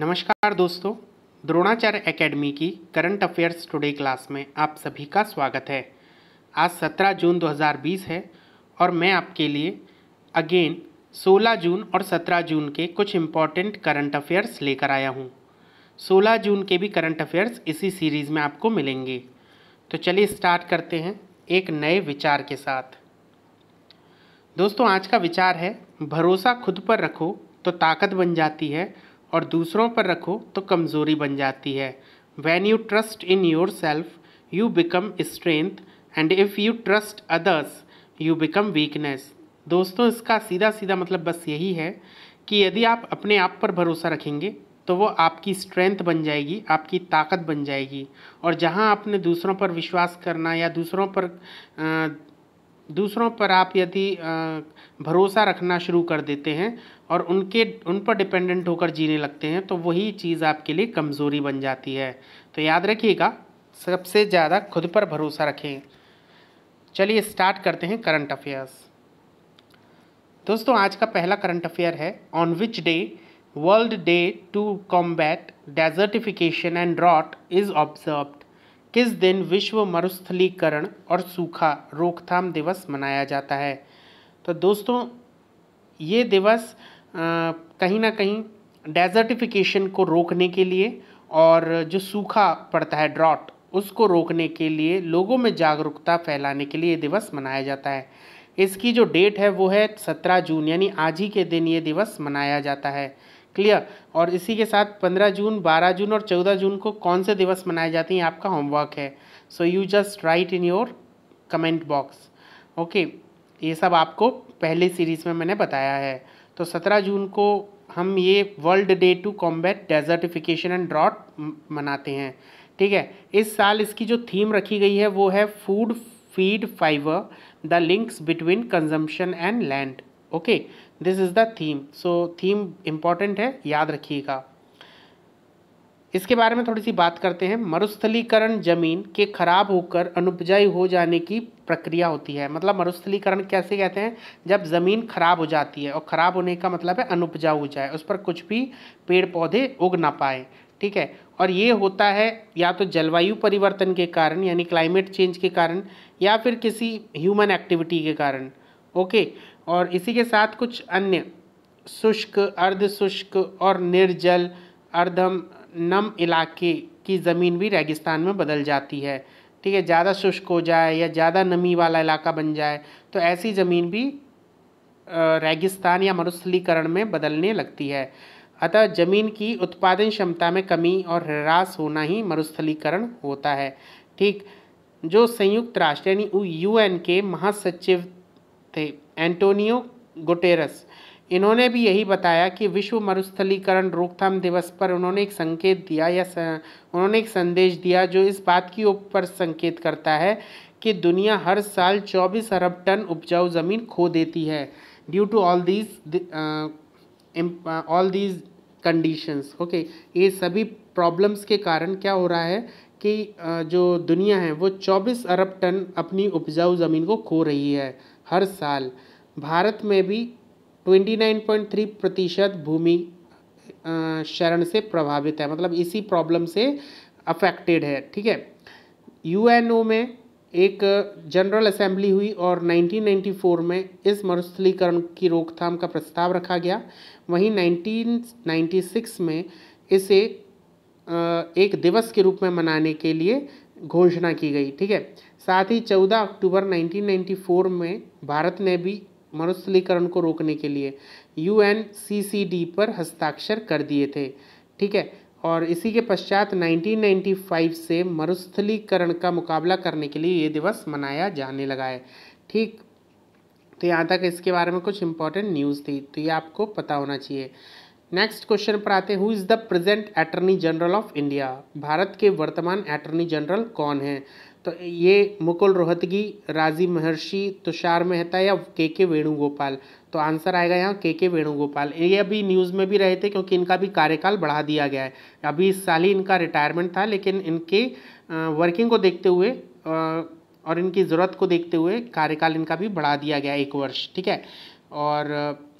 नमस्कार दोस्तों द्रोणाचार्य एकेडमी की करंट अफेयर्स टुडे क्लास में आप सभी का स्वागत है आज 17 जून 2020 है और मैं आपके लिए अगेन 16 जून और 17 जून के कुछ इम्पॉर्टेंट करंट अफेयर्स लेकर आया हूँ 16 जून के भी करंट अफेयर्स इसी सीरीज़ में आपको मिलेंगे तो चलिए स्टार्ट करते हैं एक नए विचार के साथ दोस्तों आज का विचार है भरोसा खुद पर रखो तो ताकत बन जाती है और दूसरों पर रखो तो कमज़ोरी बन जाती है when you trust in yourself you become strength and if you trust others you become weakness दोस्तों इसका सीधा सीधा मतलब बस यही है कि यदि आप अपने आप पर भरोसा रखेंगे तो वो आपकी स्ट्रेंथ बन जाएगी आपकी ताकत बन जाएगी और जहाँ आपने दूसरों पर विश्वास करना या दूसरों पर आ, दूसरों पर आप यदि भरोसा रखना शुरू कर देते हैं और उनके उन पर डिपेंडेंट होकर जीने लगते हैं तो वही चीज़ आपके लिए कमज़ोरी बन जाती है तो याद रखिएगा सबसे ज़्यादा खुद पर भरोसा रखें चलिए स्टार्ट करते हैं करंट अफेयर्स दोस्तों आज का पहला करंट अफेयर है on which day world day to combat desertification and drought is observed किस दिन विश्व मरुस्थलीकरण और सूखा रोकथाम दिवस मनाया जाता है तो दोस्तों ये दिवस कहीं ना कहीं डेजर्टिफिकेशन को रोकने के लिए और जो सूखा पड़ता है ड्रॉट उसको रोकने के लिए लोगों में जागरूकता फैलाने के लिए ये दिवस मनाया जाता है इसकी जो डेट है वो है सत्रह जून यानी आज ही के दिन ये दिवस मनाया जाता है क्लियर और इसी के साथ पंद्रह जून बारह जून और चौदह जून को कौन से दिवस मनाए जाते हैं आपका होमवर्क है so you just write in your comment box okay ये सब आपको पहले सीरीज़ में मैंने बताया है तो सत्रह जून को हम ये world day to combat desertification and drought मनाते हैं ठीक है इस साल इसकी जो थीम रखी गई है वो है food feed fibre the links between consumption and land okay this is the theme so theme important है याद रखिएगा इसके बारे में थोड़ी सी बात करते हैं मरुस्थलीकरण जमीन के खराब होकर अनुपजाई हो जाने की प्रक्रिया होती है मतलब मरुस्थलीकरण कैसे कहते हैं जब ज़मीन खराब हो जाती है और ख़राब होने का मतलब है अनुपजाऊ हो जाए उस पर कुछ भी पेड़ पौधे उग ना पाए ठीक है और ये होता है या तो जलवायु परिवर्तन के कारण यानी क्लाइमेट चेंज के कारण या फिर किसी ह्यूमन एक्टिविटी के कारण ओके और इसी के साथ कुछ अन्य शुष्क अर्ध शुष्क और निर्जल अर्धम नम इलाके की ज़मीन भी रेगिस्तान में बदल जाती है ठीक है ज़्यादा शुष्क हो जाए या ज़्यादा नमी वाला इलाका बन जाए तो ऐसी ज़मीन भी रेगिस्तान या मरुस्थलीकरण में बदलने लगती है अतः ज़मीन की उत्पादन क्षमता में कमी और ह्रास होना ही मरुस्थलीकरण होता है ठीक जो संयुक्त राष्ट्र यानी यू के महासचिव थे एंटोनियो गुटेरस इन्होंने भी यही बताया कि विश्व मरुस्थलीकरण रोकथाम दिवस पर उन्होंने एक संकेत दिया या उन्होंने एक संदेश दिया जो इस बात की ऊपर संकेत करता है कि दुनिया हर साल 24 अरब टन उपजाऊ ज़मीन खो देती है due to all these all these conditions okay ये सभी प्रॉब्लम्स के कारण क्या हो रहा है कि uh, जो दुनिया है वो 24 अरब टन अपनी उपजाऊ ज़मीन को खो रही है हर साल भारत में भी 29.3 प्रतिशत भूमि शरण से प्रभावित है मतलब इसी प्रॉब्लम से अफेक्टेड है ठीक है यूएनओ में एक जनरल असेंबली हुई और 1994 में इस मरुस्थलीकरण की रोकथाम का प्रस्ताव रखा गया वहीं 1996 में इसे एक दिवस के रूप में मनाने के लिए घोषणा की गई ठीक है साथ ही 14 अक्टूबर 1994 में भारत ने भी मरुस्थलीकरण को रोकने के लिए यू पर हस्ताक्षर कर दिए थे ठीक है और इसी के पश्चात 1995 से मरुस्थलीकरण का मुकाबला करने के लिए ये दिवस मनाया जाने लगा है ठीक तो यहाँ तक इसके बारे में कुछ इंपॉर्टेंट न्यूज़ थी तो ये आपको पता होना चाहिए नेक्स्ट क्वेश्चन पर आते who is the present attorney general of India Bharat के वर्तमान अटर्नी जनरल कौन है तो ये मुकुल रोहतगी राजी महर्षि तुषार मेहता या के के वेणुगोपाल तो आंसर आएगा यहाँ के के वेणुगोपाल ये अभी न्यूज़ में भी रहे थे क्योंकि इनका भी कार्यकाल बढ़ा दिया गया है अभी इस साल ही इनका रिटायरमेंट था लेकिन इनके वर्किंग को देखते हुए और इनकी ज़रूरत को देखते हुए कार्यकाल इनका भी बढ़ा दिया गया एक वर्ष ठीक है और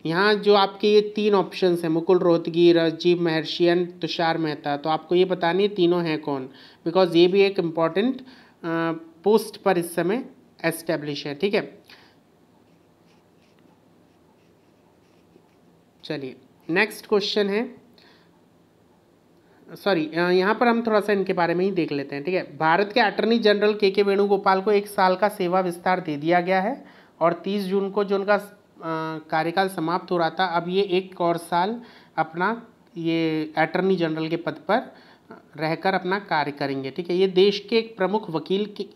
यहाँ जो आपके ये तीन ऑप्शन हैं मुकुल रोहतगी राजीव एंड तुषार मेहता तो आपको ये बतानी तीनों हैं कौन बिकॉज ये भी एक इम्पॉर्टेंट पोस्ट पर इस समय एस्टेब्लिश है ठीक है चलिए नेक्स्ट क्वेश्चन है सॉरी यहाँ पर हम थोड़ा सा इनके बारे में ही देख लेते हैं ठीक है भारत के अटर्नी जनरल के के वेणुगोपाल को एक साल का सेवा विस्तार दे दिया गया है और 30 जून को जो उनका कार्यकाल समाप्त हो रहा था अब ये एक और साल अपना ये अटर्नी जनरल के पद पर रहकर अपना कार्य करेंगे ठीक है ये देश के एक प्रमुख वकील की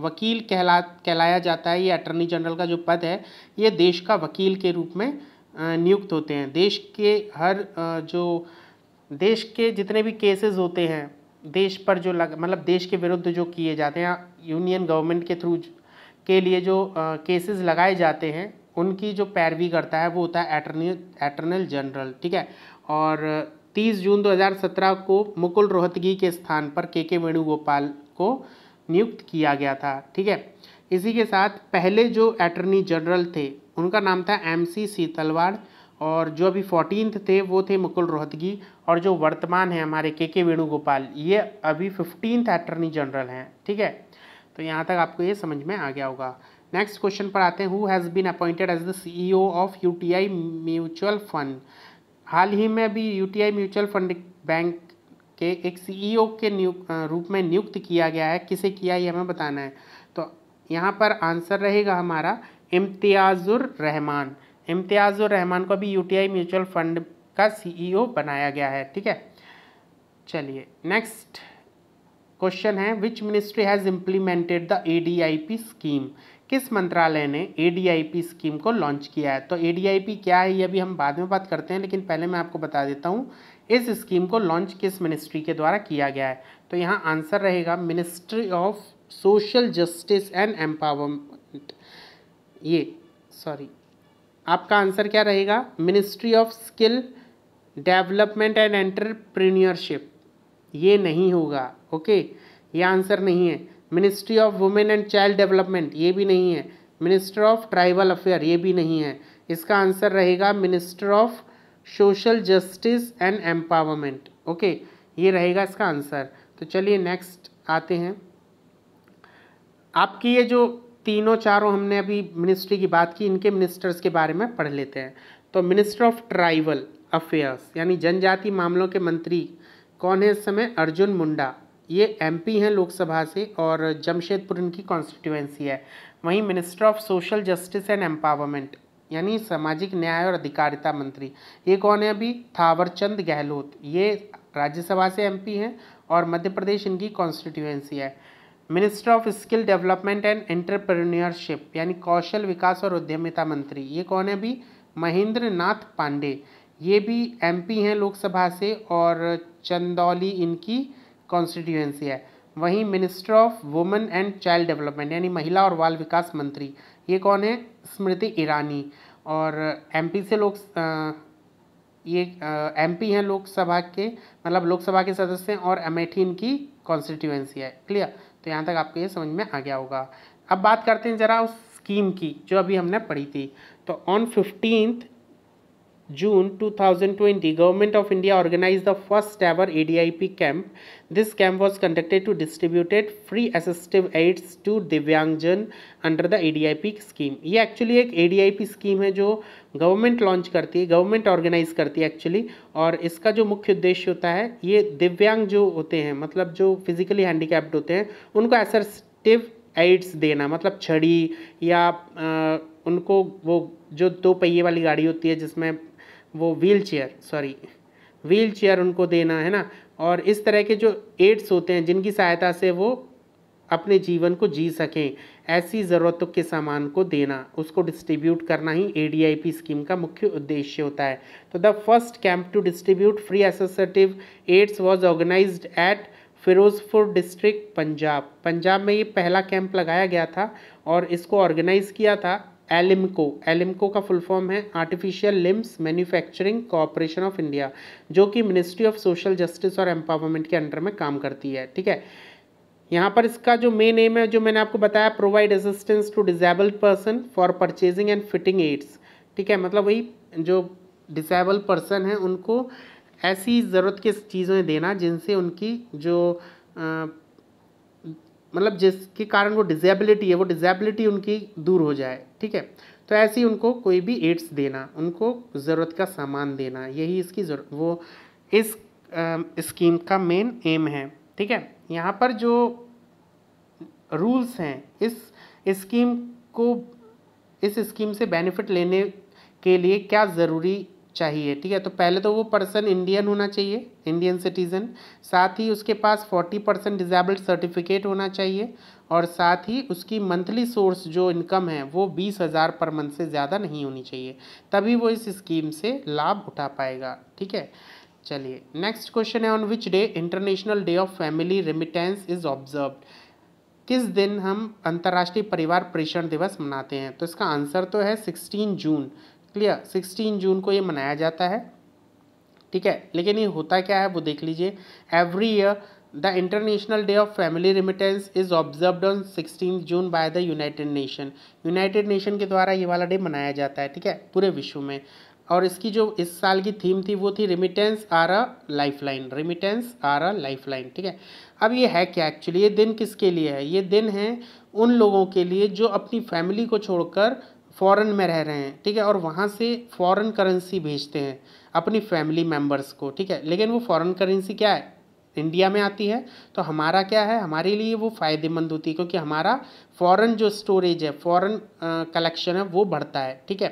वकील कहला कहलाया जाता है ये अटर्नी जनरल का जो पद है ये देश का वकील के रूप में नियुक्त होते हैं देश के हर जो देश के जितने भी केसेस होते हैं देश पर जो लग मतलब देश के विरुद्ध जो किए जाते हैं यूनियन गवर्नमेंट के थ्रू के लिए जो केसेस लगाए जाते हैं उनकी जो पैरवी करता है वो होता है एटर्नी एटर्नल जनरल ठीक है और 30 जून 2017 को मुकुल रोहतगी के स्थान पर के के वेणुगोपाल को नियुक्त किया गया था ठीक है इसी के साथ पहले जो अटर्नी जनरल थे उनका नाम था एम सी सीतलवाड़ और जो अभी फोर्टीनथ थे वो थे मुकुल रोहतगी और जो वर्तमान है हमारे के के वेणुगोपाल ये अभी फिफ्टींथ अटर्नी जनरल हैं ठीक है तो यहाँ तक आपको ये समझ में आ गया होगा नेक्स्ट क्वेश्चन पर आते हैं who has been appointed as the CEO of UTI mutual fund हाल ही में T UTI mutual fund bank के एक सीईओ e के रूप में नियुक्त किया गया है किसे किया ये हमें बताना है तो यहाँ पर आंसर रहेगा हमारा इम्तियाज़ुर रहमान इम्तियाज़ुर रहमान को टी यूटीआई म्यूचुअल फंड का सीईओ e बनाया गया है ठीक है चलिए नेक्स्ट क्वेश्चन है which ministry has implemented the a scheme किस मंत्रालय ने ए स्कीम को लॉन्च किया है तो ए क्या है ये भी हम बाद में बात करते हैं लेकिन पहले मैं आपको बता देता हूँ इस स्कीम को लॉन्च किस मिनिस्ट्री के द्वारा किया गया है तो यहाँ आंसर रहेगा ministry of social justice and empowerment ये सॉरी आपका आंसर क्या रहेगा ministry of skill development and entrepreneurship ये नहीं होगा ओके ये आंसर नहीं है ministry of women and child development ये भी नहीं है मिनिस्टर ऑफ ट्राइबल अफेयर ये भी नहीं है इसका आंसर रहेगा minister of social justice and empowerment okay ये रहेगा इसका आंसर तो चलिए नेक्स्ट आते हैं आपकी ये जो तीनों चारों हमने अभी मिनिस्ट्री की बात की इनके मिनिस्टर्स के बारे में पढ़ लेते हैं तो मिनिस्टर ऑफ ट्राइबल अफेयर्स यानी जनजाति मामलों के मंत्री कौन है इस समय अर्जुन मुंडा ये एमपी हैं लोकसभा से और जमशेदपुर इनकी कॉन्स्टिट्यूएंसी है वहीं minister of social justice and empowerment यानी सामाजिक न्याय और अधिकारिता मंत्री ये कौन है अभी थावरचंद गहलोत ये राज्यसभा से एमपी हैं और मध्य प्रदेश इनकी कॉन्स्टिट्यूएंसी है minister of skill development and entrepreneurship यानी कौशल विकास और उद्यमिता मंत्री ये कौन है अभी महेंद्र नाथ पांडे ये भी एमपी हैं लोकसभा से और चंदौली इनकी कॉन्स्टिट्यूएंसी है वहीं minister of women and child development यानी महिला और बाल विकास मंत्री ये कौन है स्मृति ईरानी और एमपी से लोग ये एमपी हैं लोकसभा के मतलब लोकसभा के सदस्य हैं और अमेठी इनकी कॉन्स्टिट्यूएंसी है क्लियर तो यहाँ तक आपको ये समझ में आ गया होगा अब बात करते हैं ज़रा उस स्कीम की जो अभी हमने पढ़ी थी तो on fifteenth June 2020, Government of India organized the first ever ADIP camp. This camp was conducted to distribute free assistive aids to दिव्यांगजन under the ADIP scheme. ये actually एक ADIP scheme है जो गवर्नमेंट लॉन्च करती है government organise करती है actually और इसका जो मुख्य उद्देश्य होता है ये दिव्यांग जो होते हैं मतलब जो फिजिकली हैंडीकैप्ड होते हैं उनको असर्टिव एड्स देना मतलब छड़ी या आ, उनको वो जो दो पहिए वाली गाड़ी होती है जिसमें वो wheelchair sorry wheelchair उनको देना है ना और इस तरह के जो एड्स होते हैं जिनकी सहायता से वो अपने जीवन को जी सकें ऐसी ज़रूरतों के सामान को देना उसको डिस्ट्रीब्यूट करना ही ए स्कीम का मुख्य उद्देश्य होता है तो the first camp to distribute free associative aids was organise at Firozpur district Punjab Punjab में ये पहला कैंप लगाया गया था और इसको ऑर्गेनाइज़ किया था एलिमको एलिमको का फुल फॉर्म है artificial limbs manufacturing corporation of India जो कि मिनिस्ट्री ऑफ सोशल जस्टिस और एम्पावरमेंट के अंडर में काम करती है ठीक है यहाँ पर इसका जो मेन एम है जो मैंने आपको बताया provide assistance to disabled person for purchasing and fitting aids ठीक है मतलब वही जो डिसेबल पर्सन है उनको ऐसी ज़रूरत की चीज़ें देना जिनसे उनकी जो आ, मतलब जिसके कारण वो डिजेबिलिटी है वो डिजेबिलिटी उनकी दूर हो जाए ठीक है तो ऐसे ही उनको कोई भी एड्स देना उनको ज़रूरत का सामान देना यही इसकी वो इस स्कीम का मेन एम है ठीक है यहाँ पर जो रूल्स हैं इस स्कीम को इस स्कीम से बेनिफिट लेने के लिए क्या ज़रूरी चाहिए ठीक है तो पहले तो वो पर्सन इंडियन होना चाहिए इंडियन सिटीज़न साथ ही उसके पास फोर्टी परसेंट डिजेबल्ड सर्टिफिकेट होना चाहिए और साथ ही उसकी मंथली सोर्स जो इनकम है वो बीस हज़ार पर मंथ से ज़्यादा नहीं होनी चाहिए तभी वो इस स्कीम से लाभ उठा पाएगा ठीक है चलिए नेक्स्ट क्वेश्चन है on which day international day of family remittance is observed किस दिन हम अंतर्राष्ट्रीय परिवार प्रेषण दिवस मनाते हैं तो इसका आंसर तो है sixteen June clear sixteen June को ये मनाया जाता है ठीक है लेकिन ये होता क्या है वो देख लीजिए every year the international day of family remittance is observe on sixteen June by the United Nation United Nation के द्वारा ये वाला डे मनाया जाता है ठीक है पूरे विश्व में और इसकी जो इस साल की थीम थी वो थी remittance are a lifeline remittance are a lifeline ठीक है अब ये है क्या एक्चुअली ये दिन किसके लिए है ये दिन है उन लोगों के लिए जो अपनी फैमिली को छोड़कर फ़ॉरेन में रह रहे हैं ठीक है और वहाँ से फ़ॉरेन करेंसी भेजते हैं अपनी फैमिली मेम्बर्स को ठीक है लेकिन वो फ़ॉरेन करेंसी क्या है इंडिया में आती है तो हमारा क्या है हमारे लिए वो फ़ायदेमंद होती है क्योंकि हमारा फ़ॉरन जो स्टोरेज है फॉरेन कलेक्शन है वो बढ़ता है ठीक है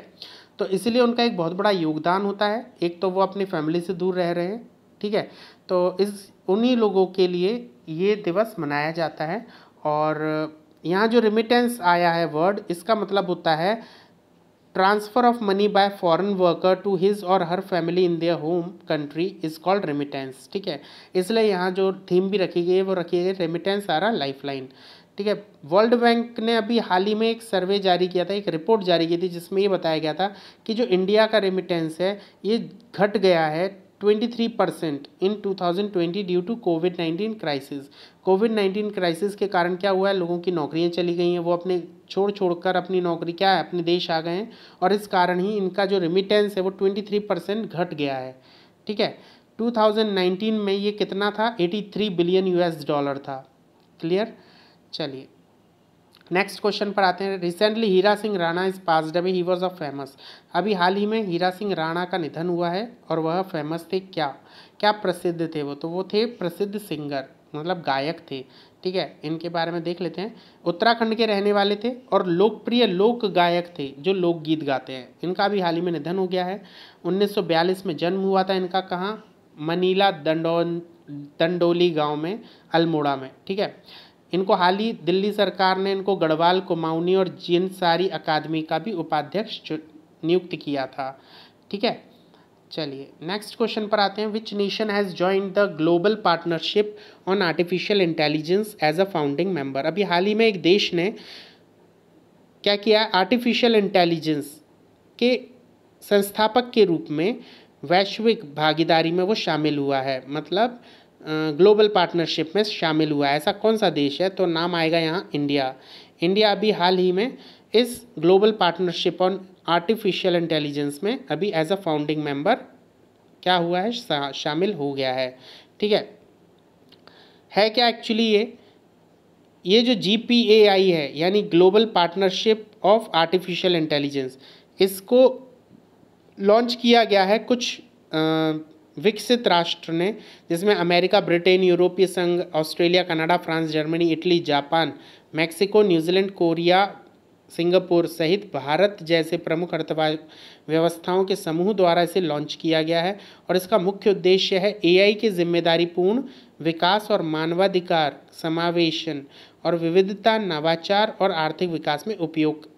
तो इसलिए उनका एक बहुत बड़ा योगदान होता है एक तो वो अपनी फैमिली से दूर रह रहे हैं ठीक है तो इस उन्हीं लोगों के लिए ये दिवस मनाया जाता है और यहाँ जो रिमिटेंस आया है वर्ड इसका मतलब होता है transfer of money by foreign worker to his और her family in their home country is called remittance ठीक है इसलिए यहाँ जो थीम भी रखी गई है वो रखी गई रेमिटेंस आ रहा लाइफ लाइन ठीक है वर्ल्ड बैंक ने अभी हाल ही में एक सर्वे जारी किया था एक रिपोर्ट जारी की थी जिसमें ये बताया गया था कि जो इंडिया का रेमिटेंस है ये घट गया है 23 percent in 2020 due to covid 19 crisis covid 19 crisis के कारण क्या हुआ है लोगों की नौकरियां चली गई हैं वो अपने छोड़ छोड़ कर अपनी नौकरी क्या है अपने देश आ गए हैं और इस कारण ही इनका जो रिमिटेंस है वो 23 परसेंट घट गया है ठीक है 2019 में ये कितना था 83 बिलियन यूएस डॉलर था क्लियर चलिए नेक्स्ट क्वेश्चन पर आते हैं recently Hira Singh Rana is pass away he was a famous अभी हाल ही में हीरा सिंह राणा का निधन हुआ है और वह फेमस थे क्या क्या प्रसिद्ध थे वो तो वो थे प्रसिद्ध सिंगर मतलब गायक थे ठीक है इनके बारे में देख लेते हैं उत्तराखंड के रहने वाले थे और लोकप्रिय लोक गायक थे जो लोकगीत गाते हैं इनका भी हाल ही में निधन हो गया है 1942 में जन्म हुआ था इनका कहाँ मनीला दंडो दंडोली गांव में अल्मोड़ा में ठीक है इनको हाल ही दिल्ली सरकार ने इनको गढ़वाल कुमाऊनी और जी सारी अकादमी का भी उपाध्यक्ष नियुक्त किया था ठीक है चलिए नेक्स्ट क्वेश्चन पर आते हैं which nation has join the global partnership on artificial intelligence as a founding member अभी हाल ही में एक देश ने क्या किया आर्टिफिशियल इंटेलिजेंस के संस्थापक के रूप में वैश्विक भागीदारी में वो शामिल हुआ है मतलब ग्लोबल पार्टनरशिप में शामिल हुआ है ऐसा कौन सा देश है तो नाम आएगा यहाँ इंडिया इंडिया अभी हाल ही में इस global partnership on artificial intelligence में अभी एज अ फाउंडिंग मेंबर क्या हुआ है शामिल हो गया है ठीक है है क्या एक्चुअली ये ये जो जी पी ए आई है यानी global partnership of artificial intelligence इसको लॉन्च किया गया है कुछ आ, विकसित राष्ट्र ने जिसमें अमेरिका ब्रिटेन यूरोपीय संघ Australia Canada France Germany Italy Japan Mexico New Zealand Korea Singapore सहित भारत जैसे प्रमुख अर्थव्यवस्थाओं के समूह द्वारा इसे लॉन्च किया गया है और इसका मुख्य उद्देश्य है एआई जिम्मेदारी जिम्मेदारीपूर्ण विकास और मानवाधिकार समावेशन और विविधता नवाचार और आर्थिक विकास में उपयोग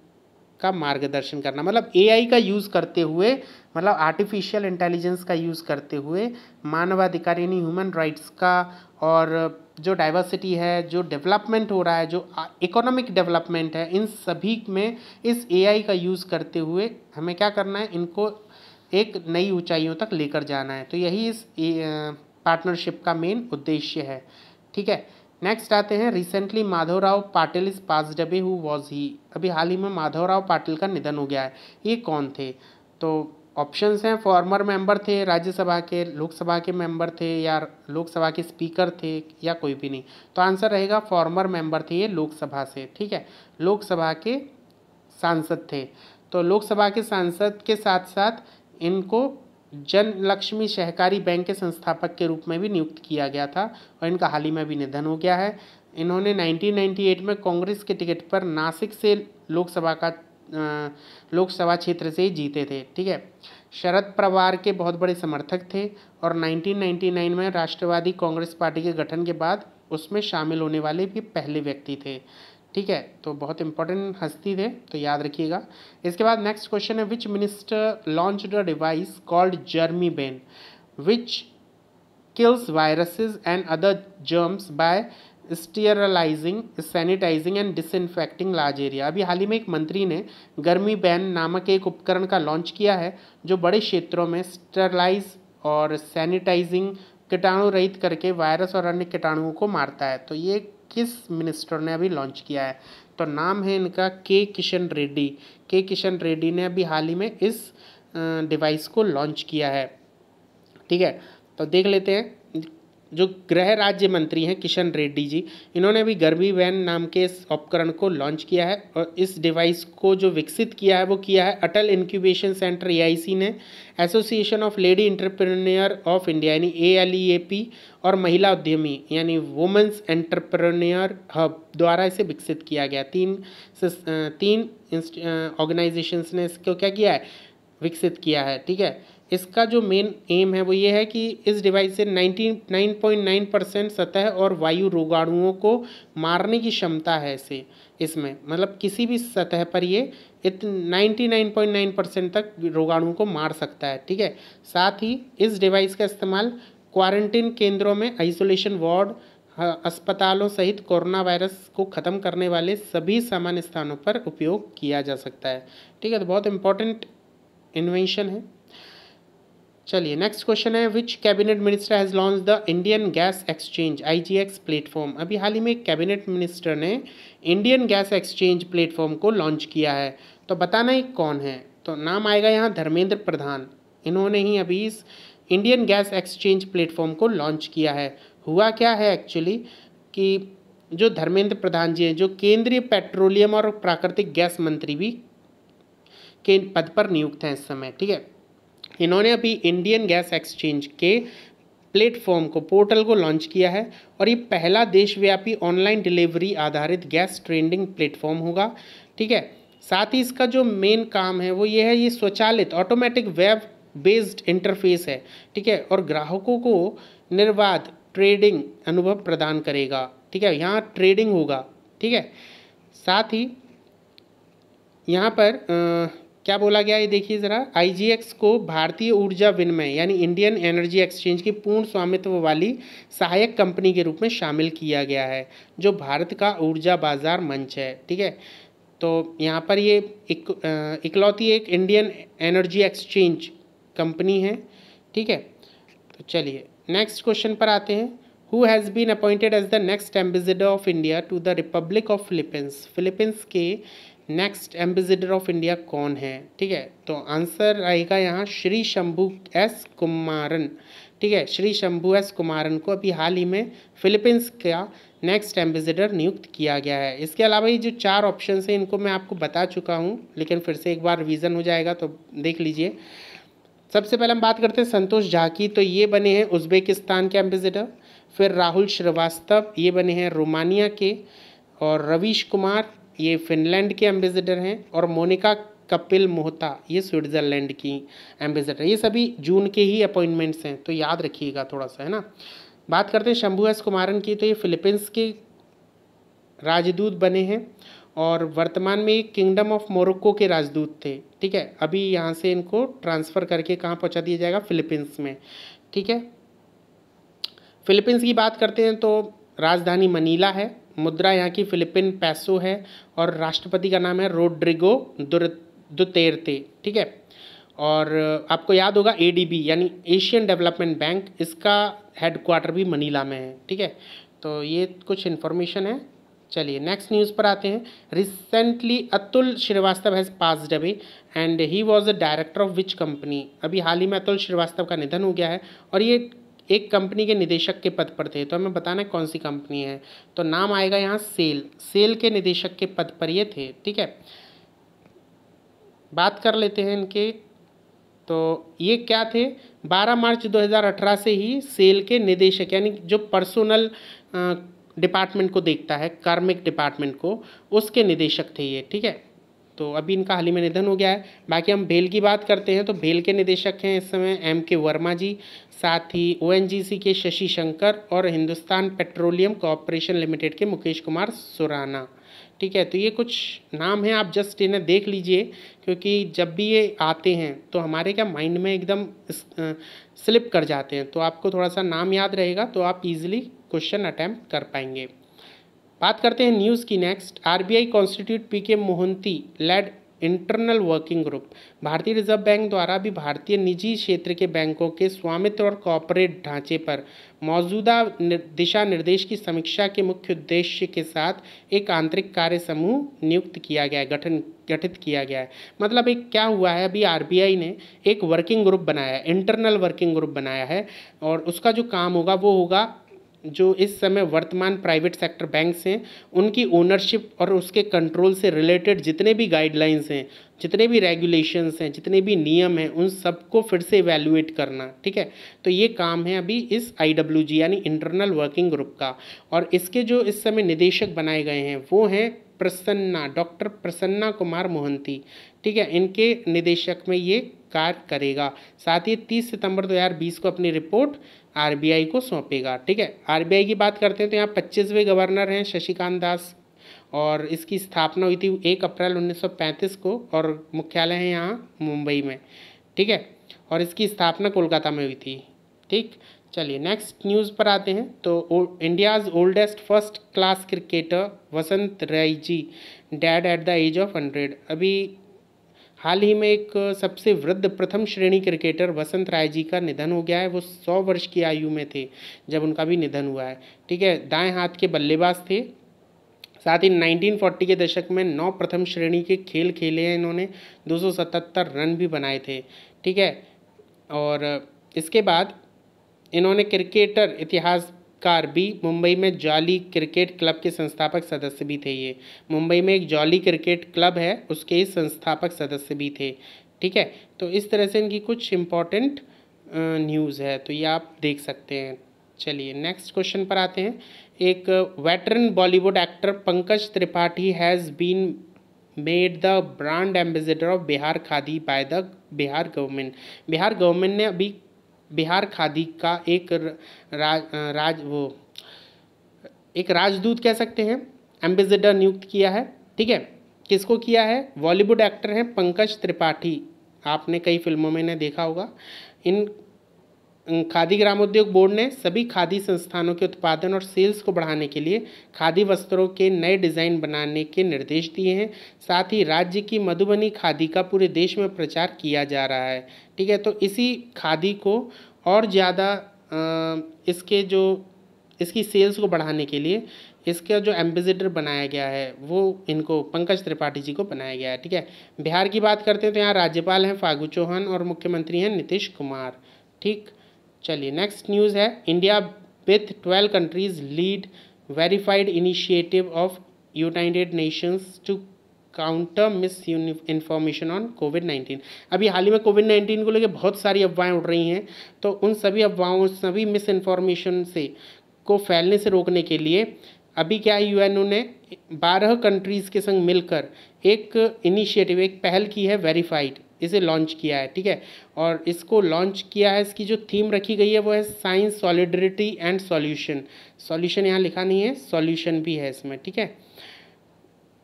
का मार्गदर्शन करना मतलब एआई का यूज़ करते हुए मतलब आर्टिफिशियल इंटेलिजेंस का यूज़ करते हुए मानवाधिकार यानी ह्यूमन राइट्स का और जो डाइवर्सिटी है जो डेवलपमेंट हो रहा है जो इकोनॉमिक डेवलपमेंट है इन सभी में इस एआई का यूज़ करते हुए हमें क्या करना है इनको एक नई ऊंचाइयों तक लेकर जाना है तो यही इस पार्टनरशिप का मेन उद्देश्य है ठीक है नेक्स्ट आते हैं रिसेंटली माधवराव पाटिल इस पास डबे हु वॉज ही अभी हाल ही में माधवराव पाटिल का निधन हो गया है ये कौन थे तो ऑप्शंस हैं फॉर्मर मेंबर थे राज्यसभा के लोकसभा के मेंबर थे या लोकसभा के स्पीकर थे या कोई भी नहीं तो आंसर रहेगा फॉर्मर मेंबर थे ये लोकसभा से ठीक है लोकसभा के सांसद थे तो लोकसभा के सांसद के साथ साथ इनको जन लक्ष्मी सहकारी बैंक के संस्थापक के रूप में भी नियुक्त किया गया था और इनका हाल ही में भी निधन हो गया है इन्होंने 1998 में कांग्रेस के टिकट पर नासिक से लोकसभा का लोकसभा क्षेत्र से ही जीते थे ठीक है शरद पवार के बहुत बड़े समर्थक थे और 1999 में राष्ट्रवादी कांग्रेस पार्टी के गठन के बाद उसमें शामिल होने वाले भी पहले व्यक्ति थे ठीक है तो बहुत इंपॉर्टेंट हस्ती थे तो याद रखिएगा इसके बाद नेक्स्ट क्वेश्चन है which minister launch the device called germi ban which kills viruses and other germs by sterilising sanitising and disinfecting large area अभी हाल ही में एक मंत्री ने गर्मी बैन नामक एक उपकरण का लॉन्च किया है जो बड़े क्षेत्रों में स्टरलाइज और सैनिटाइजिंग कीटाणु रहित करके वायरस और अन्य कीटाणुओं को मारता है तो ये किस मिनिस्टर ने अभी लॉन्च किया है तो नाम है इनका के किशन रेड्डी के किशन रेड्डी ने अभी हाल ही में इस डिवाइस को लॉन्च किया है ठीक है तो देख लेते हैं जो गृह राज्य मंत्री हैं किशन रेड्डी जी इन्होंने भी गर्मी वैन नाम के इस उपकरण को लॉन्च किया है और इस डिवाइस को जो विकसित किया है वो किया है अटल इंक्यूबेशन सेंटर ए ने association of lady entrepreneur of India यानी ए e और महिला उद्यमी यानी वुमेंस एंटरप्रेन्योर हब द्वारा इसे विकसित किया गया तीन तीन ऑर्गेनाइजेशंस ने इसको क्या किया है विकसित किया है ठीक है इसका जो मेन एम है वो ये है कि इस डिवाइस से 99.9 परसेंट सतह और वायु रोगाणुओं को मारने की क्षमता है इसे इसमें मतलब किसी भी सतह पर ये इत 99.9 परसेंट तक रोगाणुओं को मार सकता है ठीक है साथ ही इस डिवाइस का इस्तेमाल क्वारंटीन केंद्रों में आइसोलेशन वार्ड अस्पतालों सहित कोरोना वायरस को ख़त्म करने वाले सभी सामान्य स्थानों पर उपयोग किया जा सकता है ठीक है तो बहुत इम्पोर्टेंट इन्वेंशन है चलिए नेक्स्ट क्वेश्चन है which cabinet minister has launch the Indian gas exchange IGX platform अभी हाल ही में कैबिनेट मिनिस्टर ने इंडियन गैस एक्सचेंज प्लेटफॉर्म को लॉन्च किया है तो बताना ही कौन है तो नाम आएगा यहाँ धर्मेंद्र प्रधान इन्होंने ही अभी इस इंडियन गैस एक्सचेंज प्लेटफॉर्म को लॉन्च किया है हुआ क्या है एक्चुअली कि जो धर्मेंद्र प्रधान जी हैं जो केंद्रीय पेट्रोलियम और प्राकृतिक गैस मंत्री भी के पद पर नियुक्त हैं इस समय ठीक है इन्होंने अभी इंडियन गैस एक्सचेंज के प्लेटफॉर्म को पोर्टल को लॉन्च किया है और ये पहला देशव्यापी ऑनलाइन डिलीवरी आधारित गैस ट्रेंडिंग प्लेटफॉर्म होगा ठीक है साथ ही इसका जो मेन काम है वो ये है ये स्वचालित ऑटोमेटिक वेब बेस्ड इंटरफेस है ठीक है और ग्राहकों को निर्बाध ट्रेडिंग अनुभव प्रदान करेगा ठीक है यहाँ ट्रेडिंग होगा ठीक है साथ ही यहाँ पर क्या बोला गया ये देखिए ज़रा आई को भारतीय ऊर्जा विनिमय यानी इंडियन एनर्जी एक्सचेंज की पूर्ण स्वामित्व वाली सहायक कंपनी के रूप में शामिल किया गया है जो भारत का ऊर्जा बाजार मंच है ठीक है तो यहाँ पर ये इकलौती एक इंडियन एनर्जी एक्सचेंज कंपनी है ठीक है तो चलिए नेक्स्ट क्वेश्चन पर आते हैं who has been appointed as the next ambassador of India to the republic of Philippines Philippines के नेक्स्ट एम्बेसडर ऑफ इंडिया कौन है ठीक है तो आंसर आएगा यहाँ श्री शंभू एस कुमारन ठीक है श्री शंभू एस कुमारन को अभी हाल ही में फिलीपींस का नेक्स्ट एम्बेसडर नियुक्त किया गया है इसके अलावा ये जो चार ऑप्शन हैं इनको मैं आपको बता चुका हूँ लेकिन फिर से एक बार रिवीजन हो जाएगा तो देख लीजिए सबसे पहले हम बात करते हैं संतोष झाकी तो ये बने हैं उज्बेकिस्तान के एम्बेसडर फिर राहुल श्रीवास्तव ये बने हैं रोमानिया के और रवीश कुमार ये फिनलैंड के एम्बेसडर हैं और मोनिका कपिल मोहता ये स्विट्ज़रलैंड की एम्बेसडर ये सभी जून के ही अपॉइंटमेंट्स हैं तो याद रखिएगा थोड़ा सा है ना बात करते हैं शंभू एस कुमारन की तो ये फिलीपींस के राजदूत बने हैं और वर्तमान में ये किंगडम ऑफ मोरक्को के राजदूत थे ठीक है अभी यहाँ से इनको ट्रांसफ़र करके कहाँ पहुँचा दिया जाएगा फिलीपींस में ठीक है फिलीपींस की बात करते हैं तो राजधानी मनीला है मुद्रा यहाँ की फिलिपिन पैसो है और राष्ट्रपति का नाम है रोड्रिगो दुतेरते ठीक है और आपको याद होगा एडीबी यानी एशियन डेवलपमेंट बैंक इसका हेडक्वार्टर भी मनीला में है ठीक है तो ये कुछ इन्फॉर्मेशन है चलिए नेक्स्ट न्यूज़ पर आते हैं recently Atul Shrivastava has pass डबे and he was a director of which company अभी हाल ही में अतुल श्रीवास्तव का निधन हो गया है और ये एक कंपनी के निदेशक के पद पर थे तो हमें बताना है कौन सी कंपनी है तो नाम आएगा यहाँ सेल सेल के निदेशक के पद पर ये थे ठीक है बात कर लेते हैं इनके तो ये क्या थे 12 मार्च 2018 से ही सेल के निदेशक यानी जो पर्सोनल डिपार्टमेंट को देखता है कार्मिक डिपार्टमेंट को उसके निदेशक थे ये ठीक है तो अभी इनका हाल ही में निधन हो गया है बाकी हम भेल की बात करते हैं तो भेल के निदेशक हैं इस समय एम के वर्मा जी साथ ही ओ के शशि शंकर और हिंदुस्तान पेट्रोलियम कॉरपोरेशन लिमिटेड के मुकेश कुमार सुराना ठीक है तो ये कुछ नाम हैं आप जस्ट इन्हें देख लीजिए क्योंकि जब भी ये आते हैं तो हमारे क्या माइंड में एकदम स्लिप कर जाते हैं तो आपको थोड़ा सा नाम याद रहेगा तो आप इजीली क्वेश्चन अटैम्प्ट कर पाएंगे बात करते हैं न्यूज़ की next RBI constitute P K Mohanty led internal working group भारतीय रिजर्व बैंक द्वारा भी भारतीय निजी क्षेत्र के बैंकों के स्वामित्व और कॉपरेट ढांचे पर मौजूदा दिशा निर्देश की समीक्षा के मुख्य उद्देश्य के साथ एक आंतरिक कार्य समूह नियुक्त किया गया है गठन गठित किया गया है मतलब एक क्या हुआ है अभी आरबीआई ने एक वर्किंग ग्रुप बनाया है इंटरनल वर्किंग ग्रुप बनाया है और उसका जो काम होगा वो होगा जो इस समय वर्तमान प्राइवेट सेक्टर बैंक्स हैं उनकी ओनरशिप और उसके कंट्रोल से रिलेटेड जितने भी गाइडलाइंस हैं जितने भी रेगुलेशंस हैं जितने भी नियम हैं उन सबको फिर से इवेल्युएट करना ठीक है तो ये काम है अभी इस आई यानी इंटरनल वर्किंग ग्रुप का और इसके जो इस समय निदेशक बनाए गए हैं वो हैं प्रसन्ना डॉक्टर प्रसन्ना कुमार मोहंती ठीक है इनके निदेशक में ये कार्य करेगा साथ ही 30 सितंबर 2020 को अपनी रिपोर्ट आरबीआई को सौंपेगा ठीक है आरबीआई की बात करते हैं तो यहाँ पच्चीसवें गवर्नर हैं शशिकांत दास और इसकी स्थापना हुई थी एक अप्रैल 1935 को और मुख्यालय है यहाँ मुंबई में ठीक है और इसकी स्थापना कोलकाता में हुई थी ठीक चलिए नेक्स्ट न्यूज़ पर आते हैं तो India's oldest first class cricketer Vasant Raiji dead at the age of hundred अभी हाल ही में एक सबसे वृद्ध प्रथम श्रेणी क्रिकेटर वसंत राय जी का निधन हो गया है वो सौ वर्ष की आयु में थे जब उनका भी निधन हुआ है ठीक है दाएं हाथ के बल्लेबाज थे साथ ही 1940 के दशक में नौ प्रथम श्रेणी के खेल खेले हैं इन्होंने 277 रन भी बनाए थे ठीक है और इसके बाद इन्होंने क्रिकेटर इतिहास कार्बी मुंबई में जॉली क्रिकेट क्लब के संस्थापक सदस्य भी थे ये मुंबई में एक जॉली क्रिकेट क्लब है उसके ही संस्थापक सदस्य भी थे ठीक है तो इस तरह से इनकी कुछ इम्पॉर्टेंट न्यूज़ है तो ये आप देख सकते हैं चलिए नेक्स्ट क्वेश्चन पर आते हैं एक veteran Bollywood actor Pankaj Tripathi has been made the brand ambassador of Bihar Khadi by the Bihar government Bihar government ने अभी बिहार खादी का एक राज राज वो एक राजदूत कह सकते हैं एम्बेसडर नियुक्त किया है ठीक है किसको किया है बॉलीवुड एक्टर हैं पंकज त्रिपाठी आपने कई फिल्मों में इन्हें देखा होगा इन खादी ग्रामोद्योग बोर्ड ने सभी खादी संस्थानों के उत्पादन और सेल्स को बढ़ाने के लिए खादी वस्त्रों के नए डिज़ाइन बनाने के निर्देश दिए हैं साथ ही राज्य की मधुबनी खादी का पूरे देश में प्रचार किया जा रहा है ठीक है तो इसी खादी को और ज़्यादा इसके जो इसकी सेल्स को बढ़ाने के लिए इसका जो एम्बेसडर बनाया गया है वो इनको पंकज त्रिपाठी जी को बनाया गया है ठीक है बिहार की बात करते हैं तो यहाँ राज्यपाल हैं फागू चौहान और मुख्यमंत्री हैं नीतीश कुमार ठीक चलिए नेक्स्ट न्यूज़ है India with twelve countries lead verified initiative of United Nations to counter misinformation on covid nineteen अभी हाल ही में कोविड नाइन्टीन को लेकर बहुत सारी अफवाहें उड़ रही हैं तो उन सभी अफवाहों सभी मिस इन्फॉर्मेशन से को फैलने से रोकने के लिए अभी क्या है यूएनओ ने बारह कंट्रीज़ के संग मिलकर एक इनिशिएटिव एक पहल की है वेरीफाइड इसे लॉन्च किया है ठीक है और इसको लॉन्च किया है इसकी जो थीम रखी गई है वो है science solidarity and solution solution यहाँ लिखा नहीं है सॉल्यूशन भी है इसमें ठीक है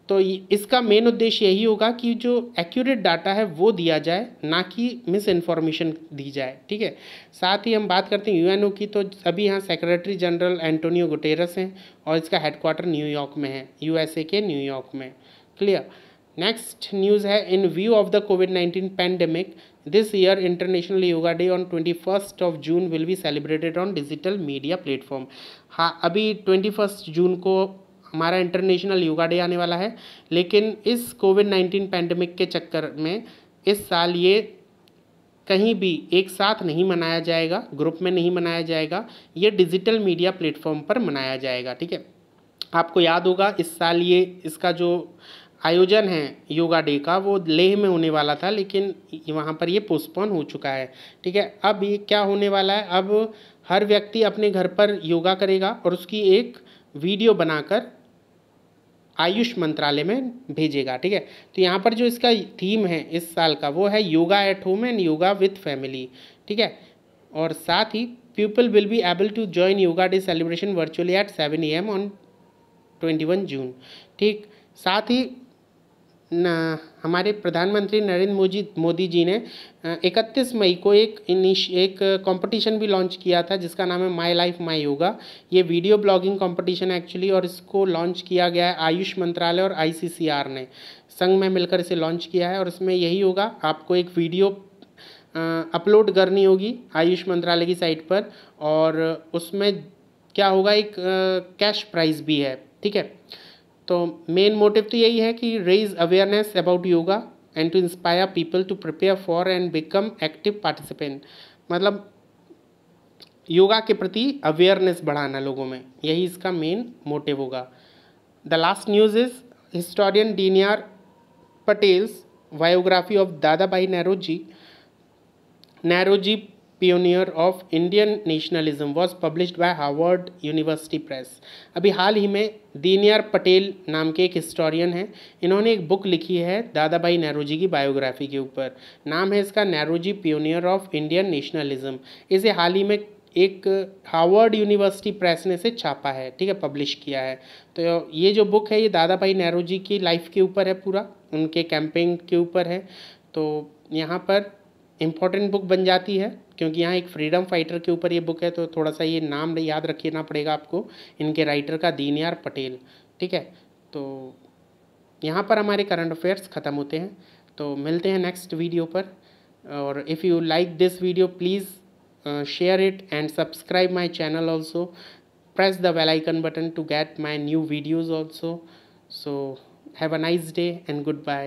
तो इसका मेन उद्देश्य यही होगा कि जो एक्यूरेट डाटा है वो दिया जाए ना कि मिस इन्फॉर्मेशन दी जाए ठीक है साथ ही हम बात करते हैं यूएनओ की तो अभी यहाँ सेक्रेटरी जनरल एंटोनियो गुटेरस हैं और इसका हेडक्वार्टर न्यूयॉर्क में है यूएसए के न्यूयॉर्क में क्लियर नेक्स्ट न्यूज़ है in view of the covid nineteen pandemic this year international yoga day on twenty first of June will be celebrated on digital media platform हाँ अभी twenty first June को हमारा international yoga day आने वाला है लेकिन इस कोविड नाइन्टीन पैंडमिक के चक्कर में इस साल ये कहीं भी एक साथ नहीं मनाया जाएगा ग्रुप में नहीं मनाया जाएगा ये डिजिटल मीडिया प्लेटफॉर्म पर मनाया जाएगा ठीक है आपको याद होगा इस साल ये इसका जो आयोजन है योगा डे का वो लेह में होने वाला था लेकिन वहाँ पर ये पोस्टपोन हो चुका है ठीक है अब ये क्या होने वाला है अब हर व्यक्ति अपने घर पर योगा करेगा और उसकी एक वीडियो बनाकर आयुष मंत्रालय में भेजेगा ठीक है तो यहाँ पर जो इसका थीम है इस साल का वो है yoga at home and yoga with family ठीक है और साथ ही people will be able to join yoga day celebration virtually at seven A M on twenty one June ठीक साथ ही न हमारे प्रधानमंत्री नरेंद्र मोदी मोदी जी ने इकतीस मई को एक इनिश एक कंपटीशन भी लॉन्च किया था जिसका नाम है माई लाइफ माई योगा ये वीडियो ब्लॉगिंग कंपटीशन एक्चुअली और इसको लॉन्च किया गया है आयुष मंत्रालय और आईसीसीआर ने संघ में मिलकर इसे लॉन्च किया है और इसमें यही होगा आपको एक वीडियो अपलोड करनी होगी आयुष मंत्रालय की साइट पर और उसमें क्या होगा एक कैश प्राइज़ भी है ठीक है तो मेन मोटिव तो यही है कि raise awareness about yoga and to inspire people to prepare for and become active participant मतलब योगा के प्रति अवेयरनेस बढ़ाना लोगों में यही इसका मेन मोटिव होगा the last news is historian Dinyar Patel's biography of Dadabhai Nehru ji Nehru ji pioneer of Indian nationalism was published by Harvard University press अभी हाल ही में दीनयार पटेल नाम के एक हिस्टोरियन हैं इन्होंने एक बुक लिखी है दादा भाई नेहरू जी की बायोग्राफी के ऊपर नाम है इसका Nehru ji pioneer of Indian nationalism इसे हाल ही में एक हार्वर्ड यूनिवर्सिटी प्रेस ने इसे छापा है ठीक है पब्लिश किया है तो ये जो बुक है ये दादा भाई नेहरू जी की लाइफ के ऊपर है पूरा उनके कैंपेन के ऊपर है तो यहाँ पर इम्पोर्टेंट बुक बन जाती है क्योंकि यहाँ एक फ्रीडम फाइटर के ऊपर ये बुक है तो थोड़ा सा ये नाम याद रखना पड़ेगा आपको इनके राइटर का दीनयार पटेल ठीक है तो यहाँ पर हमारे करंट अफेयर्स ख़त्म होते हैं तो मिलते हैं नेक्स्ट वीडियो पर और if you like this video please share it and subscribe my channel also press the bell icon button to get my new videos also so have a nice day and good bye